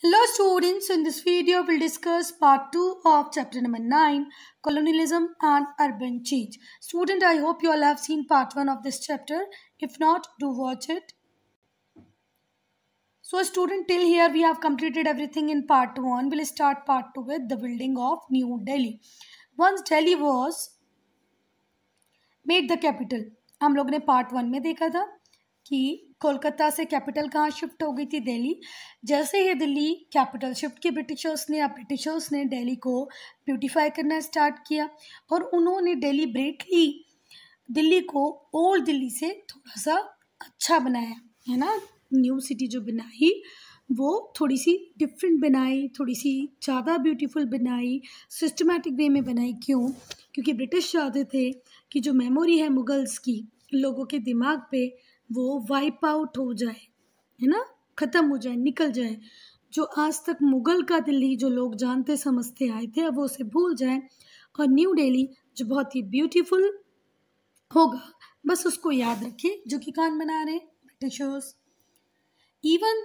Hello students, in this video we'll discuss part 2 of chapter number 9 Colonialism and Urban Change. Student, I hope you all have seen part 1 of this chapter. If not, do watch it. So student, till here we have completed everything in part 1. We'll start part 2 with the building of New Delhi. Once Delhi was made the capital, हम लोग ने part 1 में देखा था कोलकाता से capital कहाँ shift हो गई थी दिल्ली जैसे ही दिल्ली कैपिटल शिफ्ट की ब्रिटिशर्स ने अब ब्रिटिशर्स ने दिल्ली को ब्यूटीफाई करना स्टार्ट किया और उन्होंने ली दिल्ली को ओल्ड दिल्ली से थोड़ा सा अच्छा बनाया है ना न्यू सिटी जो बनाई वो थोड़ी सी डिफरेंट बनाई थोड़ी सी ज़्यादा ब्यूटीफुल बनाई सिस्टमेटिक वे में बनाई क्यों क्योंकि ब्रिटिश चाहते थे कि जो मेमोरी है मुगल्स की लोगों के दिमाग पे वो वाइप आउट हो जाए है ना ख़त्म हो जाए निकल जाए जो आज तक मुगल का दिल्ली जो लोग जानते समझते आए थे अब वो उसे भूल जाए और न्यू डेली जो बहुत ही ब्यूटीफुल होगा बस उसको याद रखिए जो कि कान बना रहे बेटे shows even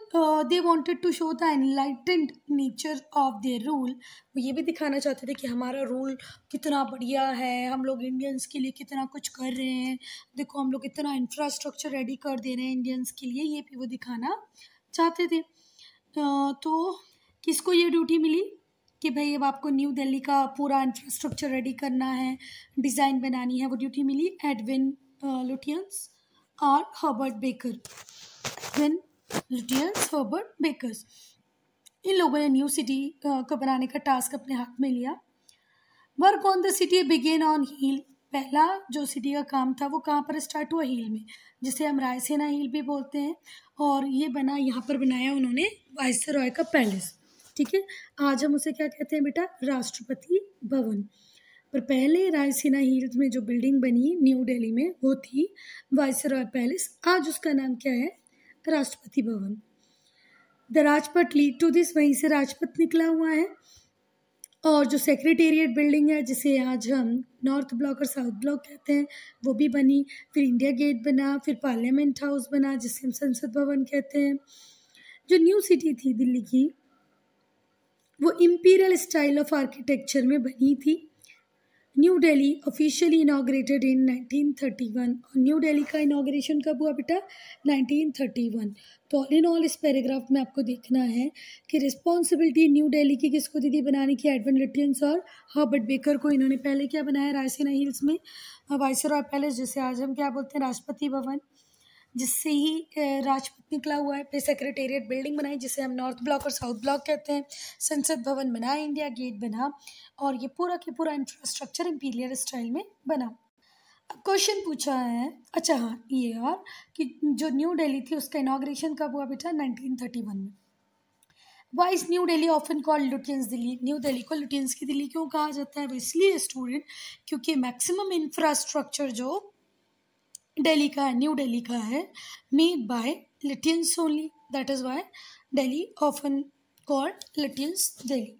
they wanted to show the enlightened nature of their rule वो ये भी दिखाना चाहते थे कि हमारा रूल कितना बढ़िया है हम लोग इंडियंस के लिए कितना कुछ कर रहे हैं देखो हम लोग इतना इंफ्रास्ट्रक्चर रेडी कर दे रहे हैं इंडियंस के लिए ये भी वो दिखाना चाहते थे तो किसको ये ड्यूटी मिली कि भाई अब आपको न्यू दिल्ली का पूरा इंफ्रास्ट्रक्चर रेडी करना है डिज़ाइन बनानी है वो ड्यूटी मिली एडविन लुटियंस uh, और Herbert Baker Edwin Lutyens Herbert Bakers इन लोगों ने न्यू सिटी को बनाने का टास्क अपने हाथ में लिया work on the city began on hill पहला जो सिटी का काम था वो कहाँ पर स्टार्ट हुआ हील में जिसे हम रायसेना हील भी बोलते हैं और ये बना यहाँ पर बनाया उन्होंने वाइस रॉय का पैलेस ठीक है आज हम उसे क्या कहते हैं बेटा राष्ट्रपति भवन पर पहले रायसेना हिल्स में जो बिल्डिंग बनी न्यू दिल्ली में वो थी वाइसरॉय पैलेस आज उसका नाम क्या है Rashtrapati Bhavan the Rajpath lead to this वहीं से राजपथ निकला हुआ है और जो सेक्रेटेरिएट बिल्डिंग है जिसे आज हम नॉर्थ ब्लॉक और साउथ ब्लॉक कहते हैं वो भी बनी फिर इंडिया गेट बना फिर पार्लियामेंट हाउस बना जिसे हम संसद भवन कहते हैं जो न्यू सिटी थी दिल्ली की वो इम्पीरियल स्टाइल ऑफ आर्किटेक्चर में बनी थी new Delhi officially inaugurated in 1931 और न्यू दिल्ली का इनाग्रेशन कब हुआ बेटा 1931 तो ऑल इन ऑल इस पैराग्राफ में आपको देखना है कि रिस्पॉन्सिबिलिटी न्यू दिल्ली की किसको दी थी बनाने की एडवन लिटियंस और हर्बर्ट बेकर को इन्होंने पहले क्या बनाया रायसेना हिल्स में वाइसरॉय पैलेस जिसे आज हम क्या बोलते हैं राष्ट्रपति भवन जिससे ही राजपूत निकला हुआ है फिर सेक्रेटेरिएट बिल्डिंग बनाई जिसे हम नॉर्थ ब्लॉक और साउथ ब्लॉक कहते हैं संसद भवन बना इंडिया गेट बना और ये पूरा के पूरा इंफ्रास्ट्रक्चर इम्पीरियर स्टाइल में बना अब क्वेश्चन पूछा है अच्छा हाँ ये और कि जो न्यू दिल्ली थी उसका इनाग्रेशन कब हुआ बेटा नाइनटीन थर्टी वन में why is new Delhi often called Lutyens Delhi new Delhi को लुटियंस की दिल्ली क्यों कहा जाता है वो इसलिए स्टूडेंट क्योंकि मैक्सिमम इंफ्रास्ट्रक्चर जो डेली का है न्यू डेली का है made by Lutyens only that is why Delhi often called Lutyens Delhi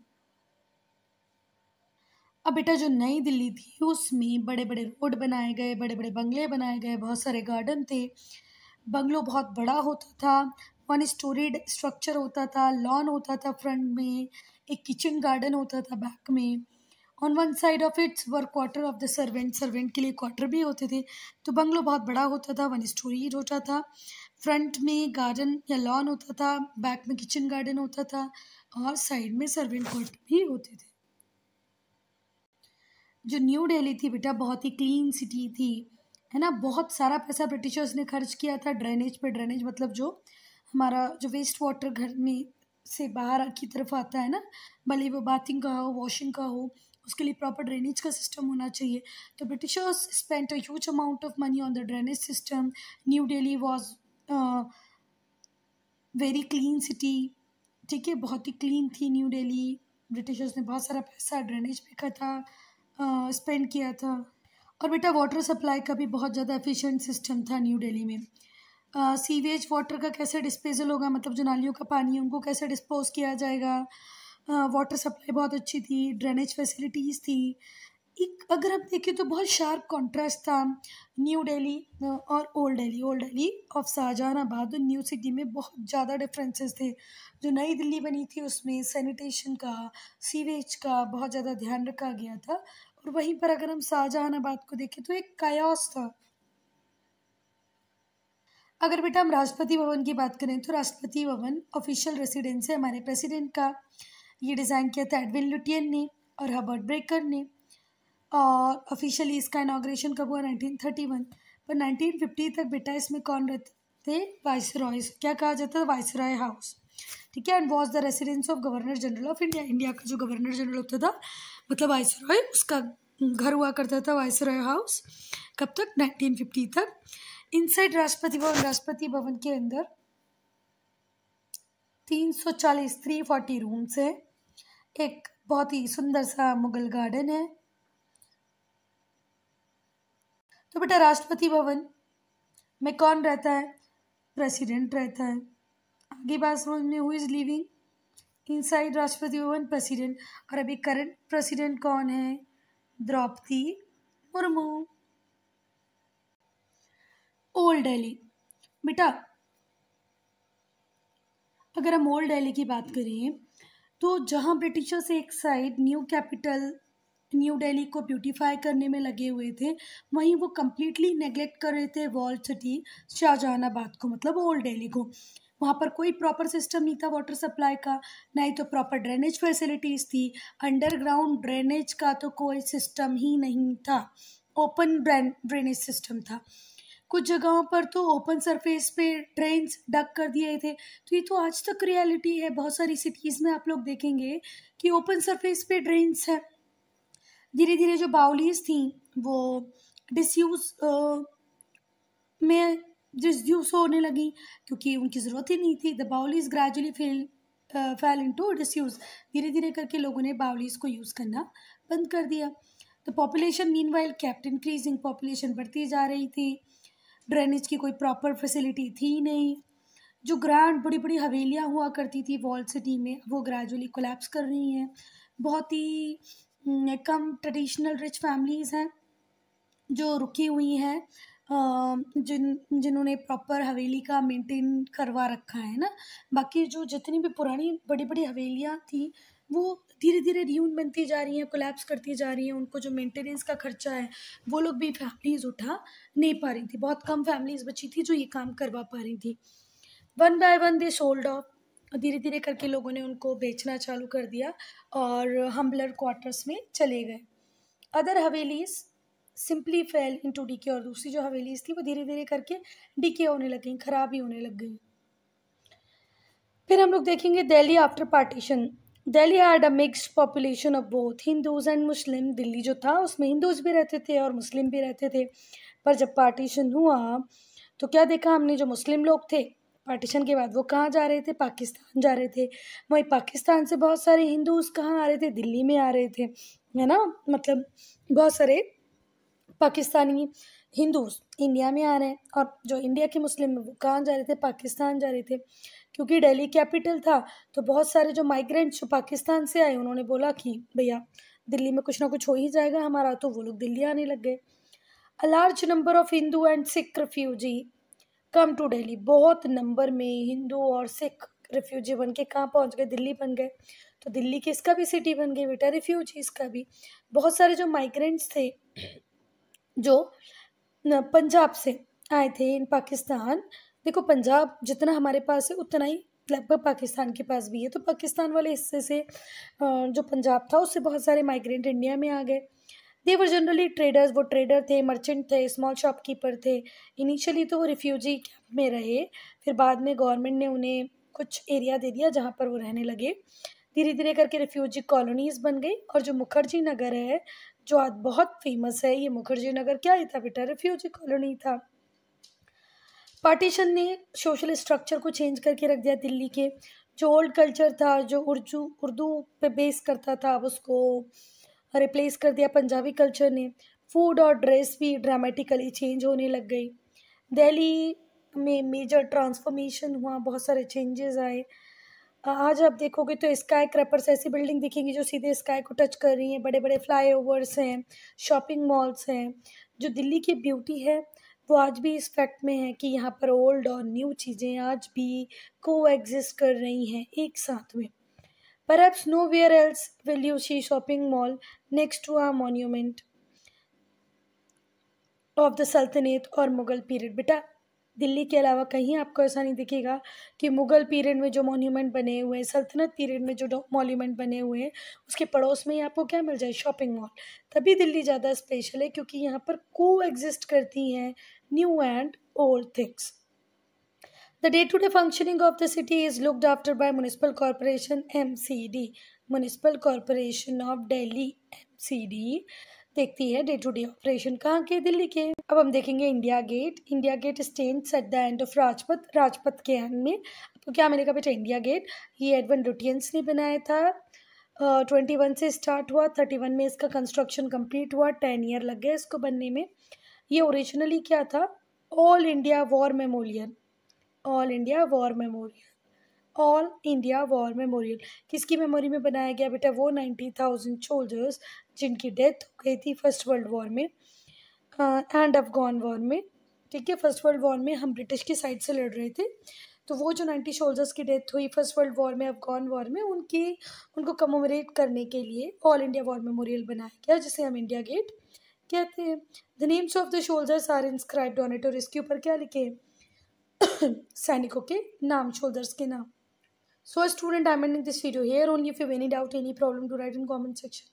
अब बेटा जो नई दिल्ली थी उसमें बड़े बड़े रोड बनाए गए बड़े बड़े बंगले बनाए गए बहुत सारे गार्डन थे बंगलो बहुत बड़ा होता था वन स्टोरीड स्ट्रक्चर होता था लॉन होता था फ्रंट में एक किचन गार्डन होता था बैक में on one side of its were quarter of the servant servant के लिए क्वार्टर भी होते थे तो बंगलो बहुत बड़ा होता था वन स्टोरी होता था फ्रंट में गार्डन या लॉन होता था बैक में किचन गार्डन होता था और साइड में सर्वेंट क्वार्टर भी होते थे जो न्यू डेली थी बेटा बहुत ही क्लीन सिटी थी है ना बहुत सारा पैसा ब्रिटिशर्स ने खर्च किया था ड्रेनेज पे ड्रेनेज मतलब जो हमारा जो वेस्ट वाटर घर में से बाहर की तरफ आता है ना भले वो बाथिंग का हो वॉशिंग का हो उसके लिए प्रॉपर ड्रेनेज का सिस्टम होना चाहिए तो britishers spent a huge amount of money on the drainage system new Delhi was very clean city ठीक है बहुत ही क्लीन थी न्यू डेली ब्रिटिशर्स ने बहुत सारा पैसा ड्रेनेज पे का था स्पेंड uh, किया था और बेटा वाटर सप्लाई का भी बहुत ज़्यादा एफिशिएंट सिस्टम था न्यू दिल्ली में सीवेज uh, वाटर का कैसे डिस्पोजल होगा मतलब जो नालियों का पानी है उनको कैसे डिस्पोज किया जाएगा वाटर हाँ, सप्लाई बहुत अच्छी थी ड्रेनेज फैसिलिटीज़ थी एक अगर आप देखें तो बहुत शार्प कंट्रास्ट था न्यू दिल्ली और old Delhi old Delhi of Shahjahanabad और न्यू सिटी में बहुत ज़्यादा डिफरेंसेस थे जो नई दिल्ली बनी थी उसमें सैनिटेशन का सीवेज का बहुत ज़्यादा ध्यान रखा गया था और वहीं पर अगर हम शाहजहानाबाद को देखें तो एक कयास था अगर बेटा हम राष्ट्रपति भवन की बात करें तो राष्ट्रपति भवन ऑफिशियल रेसिडेंस है हमारे प्रेसिडेंट का ये डिज़ाइन किया था एडविन लुटियन ने और हबर्ट ब्रेकर ने और ऑफिशियली इसका इनाग्रेशन कब हुआ 1931 पर 1950 तक बेटा इसमें कौन रहते थे वाइस रॉय क्या कहा जाता था वाइस रॉय हाउस ठीक है and was the residence of governor general of India India का जो गवर्नर जनरल होता था मतलब वाइस रॉय उसका घर हुआ करता था वाइस रॉय हाउस कब तक नाइनटीन फिफ्टी तक इन साइड राष्ट्रपति भवन राष्ट्रपति भवन के अंदर तीन सौ चालीस थ्री फोर्टी रूम्स हैं एक बहुत ही सुंदर सा मुगल गार्डन है तो बेटा राष्ट्रपति भवन में कौन रहता है प्रेसिडेंट रहता है आगे बात समझ में हु इज लिविंग इनसाइड राष्ट्रपति भवन प्रेसिडेंट और अभी करंट प्रेसिडेंट कौन है द्रौपदी मुर्मू ओल्ड दिल्ली बेटा अगर हम ओल्ड दिल्ली की बात करें तो जहाँ ब्रिटिशर्स एक side new capital new Delhi को ब्यूटीफाई करने में लगे हुए थे वहीं वो कम्प्लीटली नेग्लेक्ट कर रहे थे वॉल सिटी शाहजहानाबाद को मतलब ओल्ड दिल्ली को वहाँ पर कोई प्रॉपर सिस्टम नहीं था वाटर सप्लाई का ना ही तो प्रॉपर ड्रेनेज फैसिलिटीज़ थी अंडरग्राउंड ड्रेनेज का तो कोई सिस्टम ही नहीं था ओपन ड्रेनेज सिस्टम था कुछ जगहों पर तो ओपन सरफेस पे ट्रेन्स डक कर दिए थे तो ये तो आज तक रियलिटी है बहुत सारी सिटीज़ में आप लोग देखेंगे कि ओपन सरफेस पे ड्रेन्स हैं धीरे धीरे जो बाउलीज थी वो डिसयूज में डिसयूज होने लगी क्योंकि उनकी ज़रूरत ही नहीं थी the baolis gradually fell fell into disuse धीरे धीरे करके लोगों ने बाउलीज को यूज़ करना बंद कर दिया the population meanwhile kept increasing population बढ़ती जा रही थी ड्रेनेज की कोई प्रॉपर फैसिलिटी थी नहीं जो ग्रांड बड़ी बड़ी हवेलियाँ हुआ करती थी वॉल सिटी में वो ग्रेजुअली कोलेप्स कर रही हैं बहुत ही हम्म, कम ट्रेडिशनल रिच फैमिलीज़ हैं जो रुकी हुई हैं जिन जिन्होंने प्रॉपर हवेली का मेंटेन करवा रखा है ना बाकी जो जितनी भी पुरानी बड़ी बड़ी हवेलियाँ थी वो धीरे धीरे रीयून बनती जा रही हैं कोलैप्स करती जा रही हैं उनको जो मेंटेनेंस का खर्चा है वो लोग भी फैमिलीज़ उठा नहीं पा रही थी बहुत कम फैमिलीज़ बची थी जो ये काम करवा पा रही थी one by one they sold off धीरे धीरे करके लोगों ने उनको बेचना चालू कर दिया और हम्बलर क्वार्टर्स में चले गए other havelis simply fell into decay और दूसरी जो हवेलीज थी वो धीरे धीरे करके डीके होने लग गई खराब ही होने लग गई फिर हम लोग देखेंगे Delhi after partition Delhi had a mix population of both Hindus and Muslim Delhi जो था उसमें हिंदूज भी रहते थे और मुस्लिम भी रहते थे पर जब पार्टीशन हुआ तो क्या देखा हमने जो मुस्लिम लोग थे पार्टीशन के बाद वो कहाँ जा रहे थे पाकिस्तान जा रहे थे वहीं पाकिस्तान से बहुत सारे हिंदूज कहाँ आ रहे थे दिल्ली में आ रहे थे है ना मतलब बहुत सारे पाकिस्तानी हिंदूज इंडिया में आ रहे हैं और जो इंडिया के मुस्लिम वो कहाँ जा रहे थे पाकिस्तान जा रहे थे क्योंकि दिल्ली कैपिटल था तो बहुत सारे जो माइग्रेंट्स जो पाकिस्तान से आए उन्होंने बोला कि भैया दिल्ली में कुछ ना कुछ हो ही जाएगा हमारा तो वो लोग दिल्ली आने लग गए a large number of Hindu and Sikh refugee come to Delhi बहुत नंबर में हिंदू और सिख रिफ्यूजी बन के कहाँ पहुँच गए दिल्ली बन गए तो दिल्ली किसका इसका भी सिटी बन गई बेटा रिफ्यूजीज का भी बहुत सारे जो माइग्रेंट्स थे जो पंजाब से आए थे इन पाकिस्तान देखो पंजाब जितना हमारे पास है उतना ही लगभग पाकिस्तान के पास भी है तो पाकिस्तान वाले हिस्से से जो पंजाब था उससे बहुत सारे माइग्रेंट इंडिया में आ गए देवर जनरली ट्रेडर्स वो ट्रेडर थे मर्चेंट थे स्मॉल शॉपकीपर थे इनिशियली तो वो रिफ्यूजी कैंप में रहे फिर बाद में गवर्नमेंट ने उन्हें कुछ एरिया दे दिया जहाँ पर वो रहने लगे धीरे धीरे करके रिफ्यूजी कॉलोनीज़ बन गई और जो मुखर्जी नगर है जो आज बहुत फेमस है ये मुखर्जी नगर क्या ही था बेटा रिफ्यूजी कॉलोनी था पार्टीशन ने सोशल स्ट्रक्चर को चेंज करके रख दिया दिल्ली के जो ओल्ड कल्चर था जो उर्दू उर्दू पे बेस करता था अब उसको रिप्लेस कर दिया पंजाबी कल्चर ने फूड और ड्रेस भी ड्रामेटिकली चेंज होने लग गई दिल्ली में मेजर ट्रांसफॉर्मेशन हुआ बहुत सारे चेंजेस आए आज आप देखोगे तो स्काई क्रैपर्स ऐसी बिल्डिंग दिखेंगी जो सीधे स्काई को टच कर रही हैं बड़े बड़े फ्लाई हैं शॉपिंग मॉल्स हैं जो दिल्ली की ब्यूटी है वो आज भी इस फैक्ट में है कि यहाँ पर ओल्ड और न्यू चीज़ें आज भी को एग्जिस्ट कर रही हैं एक साथ में perhaps nowhere else will you see shopping mall next to a monument of the sultanate और मुग़ल पीरियड बेटा दिल्ली के अलावा कहीं आपको ऐसा नहीं दिखेगा कि मुग़ल पीरियड में जो मोन्यूमेंट बने हुए हैं सल्तनत पीरियड में जो मोन्यूमेंट बने हुए हैं उसके पड़ोस में ही आपको क्या मिल जाए शॉपिंग मॉल तभी दिल्ली ज़्यादा स्पेशल है क्योंकि यहाँ पर को एग्जिस्ट करती हैं new and old things. The day-to-day -day functioning of the city is looked after by Municipal Corporation MCD, Municipal Corporation of Delhi MCD. देखती है डे टू डे ऑपरेशन कहाँ के दिल्ली के अब हम देखेंगे India gate India gate stand at the end of Rajpath Rajpath के end में आपको क्या मिलेगा बेटा इंडिया गेट ये एडवन रुटियंस ने बनाया था ट्वेंटी uh, वन से स्टार्ट हुआ थर्टी वन में इसका कंस्ट्रक्शन कंप्लीट हुआ टेन ईयर लग गया इसको बनने में ये ओरिजिनली क्या था all India war memorial all India war memorial all India war memorial किसकी मेमोरी में बनाया गया बेटा वो नाइन्टी थाउजेंड सोल्जर्स जिनकी डेथ हो गई थी फर्स्ट वर्ल्ड वॉर में एंड अफगान वॉर में ठीक है फर्स्ट वर्ल्ड वॉर में हम ब्रिटिश की साइड से लड़ रहे थे तो वो जो नाइन्टी सोल्जर्स की डेथ हुई फर्स्ट वर्ल्ड वॉर में अफगान वॉर में उनकी उनको कमोमरेट करने के लिए ऑल इंडिया वॉर मेमोरियल बनाया गया जिसे हम इंडिया गेट कहते हैं the names of the soldiers are inscribe on it और इसके ऊपर क्या लिखे सैनिकों के नाम शोल्डर्स के नाम so student I mean this video here only if any doubt any problem to write in comment section